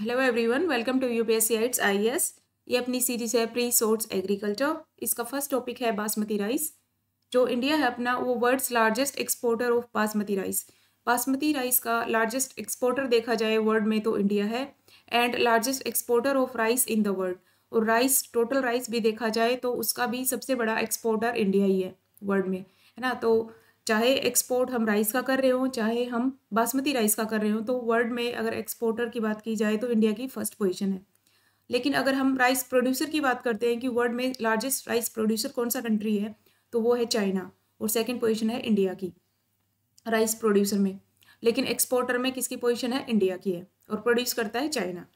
hello everyone welcome to UPSC it's IAS ये अपनी सीरीज है प्री सोर्स एग्रीकल्चर इसका फर्स्ट टॉपिक है बासमती राइस जो इंडिया है अपना वो world's largest exporter of basmati rice basmati rice का लार्जेस्ट एक्सपोर्टर देखा जाए वर्ल्ड में तो इंडिया है and largest exporter of rice in the world और राइस टोटल राइस भी देखा जाए तो उसका भी सबसे बड़ा एक्सपोर्टर इंडिया ही है वर्ल्ड में है ना तो चाहे एक्सपोर्ट हम राइस का कर रहे हों चाहे हम बासमती राइस का कर रहे हों तो वर्ल्ड में अगर एक्सपोर्टर की बात की जाए तो इंडिया की फर्स्ट पोजिशन है लेकिन अगर हम राइस प्रोड्यूसर की बात करते हैं कि वर्ल्ड में लार्जेस्ट राइस प्रोड्यूसर कौन सा कंट्री है तो वो है चाइना और सेकेंड पोजिशन है इंडिया की राइस प्रोड्यूसर में लेकिन एक्सपोर्टर में किसकी पोजिशन है इंडिया की है और प्रोड्यूस करता है चाइना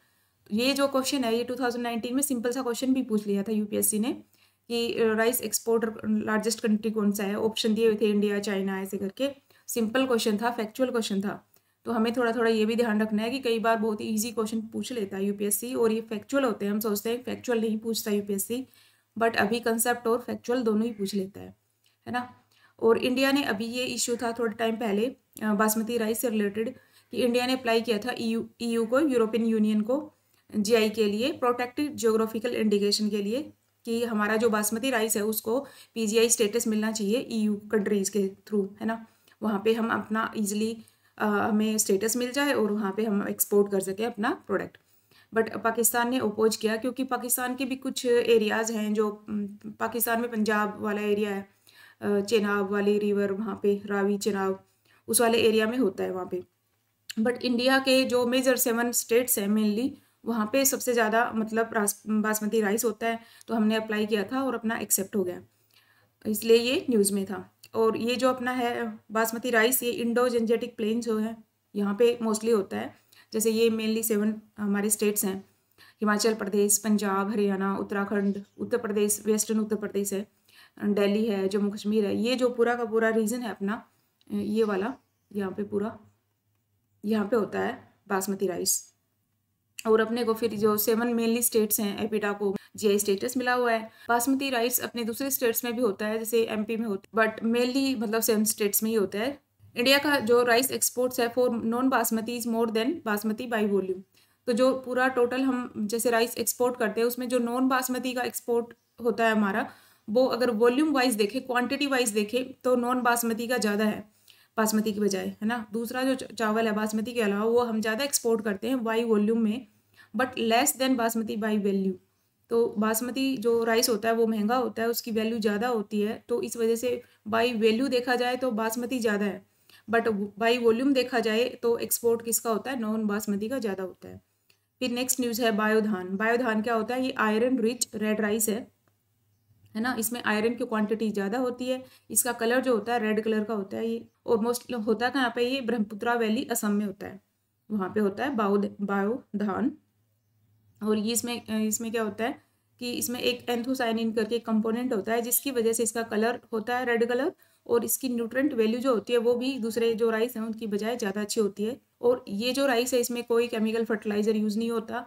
तो ये जो क्वेश्चन है ये 2019 में सिंपल सा क्वेश्चन भी पूछ लिया था यूपीएससी ने कि राइस एक्सपोर्टर लार्जेस्ट कंट्री कौन सा है ऑप्शन दिए हुए थे इंडिया चाइना ऐसे करके सिंपल क्वेश्चन था फैक्चुअल क्वेश्चन था तो हमें थोड़ा थोड़ा ये भी ध्यान रखना है कि कई बार बहुत ही ईजी क्वेश्चन पूछ लेता है यूपीएससी और ये फैक्चुअल होते हैं हम सोचते हैं फैक्चुअल नहीं पूछता यूपीएससी बट अभी कंसेप्ट और फैक्चुअल दोनों ही पूछ लेता है है ना और इंडिया ने अभी ये इश्यू था थोड़े टाइम पहले बासमती राइस से रिलेटेड कि इंडिया ने अप्लाई किया था ई e यू e को यूरोपियन यूनियन को जी के लिए प्रोटेक्टेड जियोग्राफिकल इंडिकेशन के लिए कि हमारा जो बासमती राइस है उसको पीजीआई स्टेटस मिलना चाहिए ईयू e कंट्रीज़ के थ्रू है ना वहाँ पे हम अपना इजीली हमें स्टेटस मिल जाए और वहाँ पे हम एक्सपोर्ट कर सकें अपना प्रोडक्ट बट पाकिस्तान ने अपोज किया क्योंकि पाकिस्तान के भी कुछ एरियाज़ हैं जो पाकिस्तान में पंजाब वाला एरिया है चेनाब वाली रिवर वहाँ पे रावी चेनाब उस वाले एरिया में होता है वहाँ पे बट इंडिया के जो मेजर सेवन स्टेट्स हैं मेनली वहाँ पे सबसे ज़्यादा मतलब बासमती राइस होता है तो हमने अप्लाई किया था और अपना एक्सेप्ट हो गया इसलिए ये न्यूज़ में था और ये जो अपना है बासमती राइस ये इंडो जेंजेटिक प्लेन जो है यहाँ पे मोस्टली होता है जैसे ये मेनली सेवन हमारे स्टेट्स हैं हिमाचल प्रदेश पंजाब हरियाणा उत्तराखंड उत्तर प्रदेश वेस्टर्न उत्तर प्रदेश है डेली है जम्मू कश्मीर है ये जो पूरा का पूरा रीजन है अपना ये वाला यहाँ पे पूरा यहाँ पे होता है बासमती राइस और अपने को फिर जो सेवन मेनली स्टेट्स हैं एपिडा को जीआई स्टेटस मिला हुआ है बासमती राइस अपने दूसरे स्टेट्स में भी होता है जैसे एमपी में होता है बट मेनली मतलब सेवन स्टेट्स में ही होता है इंडिया का जो राइस एक्सपोर्ट्स है for non basmati is more than basmati by volume तो जो पूरा टोटल हम जैसे राइस एक्सपोर्ट करते हैं उसमें जो नॉन बासमती का एक्सपोर्ट होता है हमारा वो अगर वॉल्यूम वाइज देखें क्वांटिटी वाइज देखें तो नॉन बासमती का ज़्यादा है बासमती की बजाय है ना दूसरा जो चावल है बासमती के अलावा वो हम ज़्यादा एक्सपोर्ट करते हैं वाई वॉल्यूम में but less than basmati by value तो बासमती जो राइस होता है वो महंगा होता है उसकी वैल्यू ज़्यादा होती है तो इस वजह से बाई वैल्यू देखा जाए तो बासमती ज़्यादा है बट बाई वॉल्यूम देखा जाए तो एक्सपोर्ट किसका होता है नॉन बासमती का ज़्यादा होता है फिर नेक्स्ट न्यूज़ है बायोधान बायोधान क्या होता है ये आयरन रिच रेड राइस है है ना इसमें आयरन की क्वांटिटी ज़्यादा होती है इसका कलर जो होता है रेड कलर का होता है ये ऑलमोस्ट होता है कहाँ पे ये ब्रह्मपुत्रा वैली असम में होता है वहाँ पे होता है बायो बायोधान और ये इसमें इसमें क्या होता है कि इसमें एक एंथोसाइनिन करके कंपोनेंट होता है जिसकी वजह से इसका कलर होता है रेड कलर और इसकी न्यूट्रेंट वैल्यू जो होती है वो भी दूसरे जो राइस हैं उनकी बजाय ज़्यादा अच्छी होती है और ये जो राइस है इसमें कोई केमिकल फर्टिलाइज़र यूज़ नहीं होता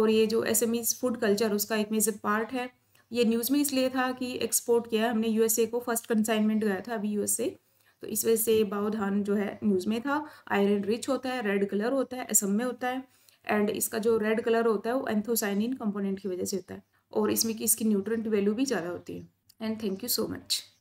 और ये जो एस फूड कल्चर उसका एक मेजर पार्ट है ये न्यूज़ में इसलिए था कि एक्सपोर्ट किया हमने यू को फर्स्ट कंसाइनमेंट गया था अभी यू तो इस वजह से बावधान जो है न्यूज़ में था आयरन रिच होता है रेड कलर होता है असम में होता है एंड इसका जो रेड कलर होता है वो एंथोसाइनिन कंपोनेंट की वजह से होता है और इसमें कि इसकी न्यूट्रंट वैल्यू भी ज़्यादा होती है and thank you so much